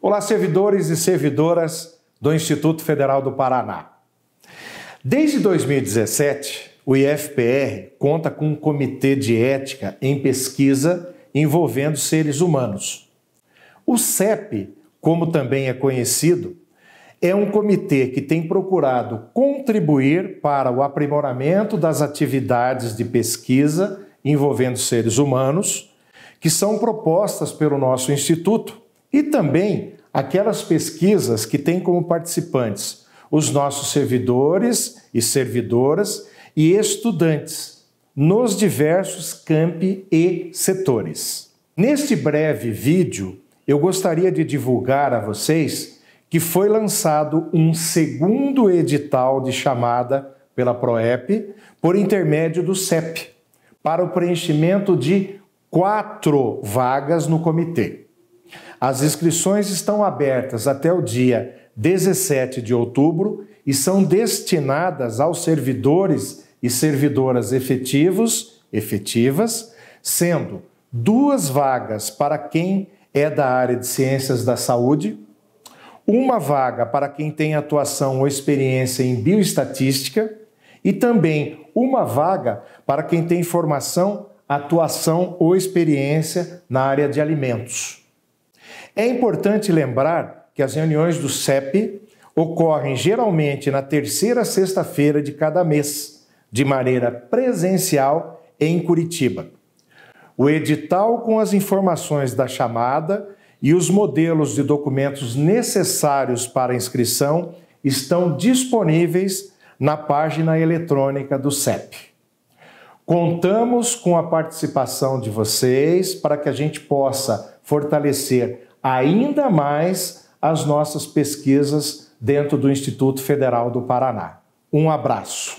Olá, servidores e servidoras do Instituto Federal do Paraná. Desde 2017, o IFPR conta com um comitê de ética em pesquisa envolvendo seres humanos. O CEP, como também é conhecido, é um comitê que tem procurado contribuir para o aprimoramento das atividades de pesquisa envolvendo seres humanos que são propostas pelo nosso instituto e também aquelas pesquisas que têm como participantes os nossos servidores e servidoras e estudantes nos diversos campi e setores. Neste breve vídeo, eu gostaria de divulgar a vocês que foi lançado um segundo edital de chamada pela PROEP por intermédio do CEP para o preenchimento de quatro vagas no comitê. As inscrições estão abertas até o dia 17 de outubro e são destinadas aos servidores e servidoras efetivos, efetivas, sendo duas vagas para quem é da área de ciências da saúde, uma vaga para quem tem atuação ou experiência em bioestatística e também uma vaga para quem tem formação, atuação ou experiência na área de alimentos. É importante lembrar que as reuniões do CEP ocorrem geralmente na terceira sexta-feira de cada mês, de maneira presencial em Curitiba. O edital com as informações da chamada e os modelos de documentos necessários para inscrição estão disponíveis na página eletrônica do CEP. Contamos com a participação de vocês para que a gente possa fortalecer ainda mais as nossas pesquisas dentro do Instituto Federal do Paraná. Um abraço.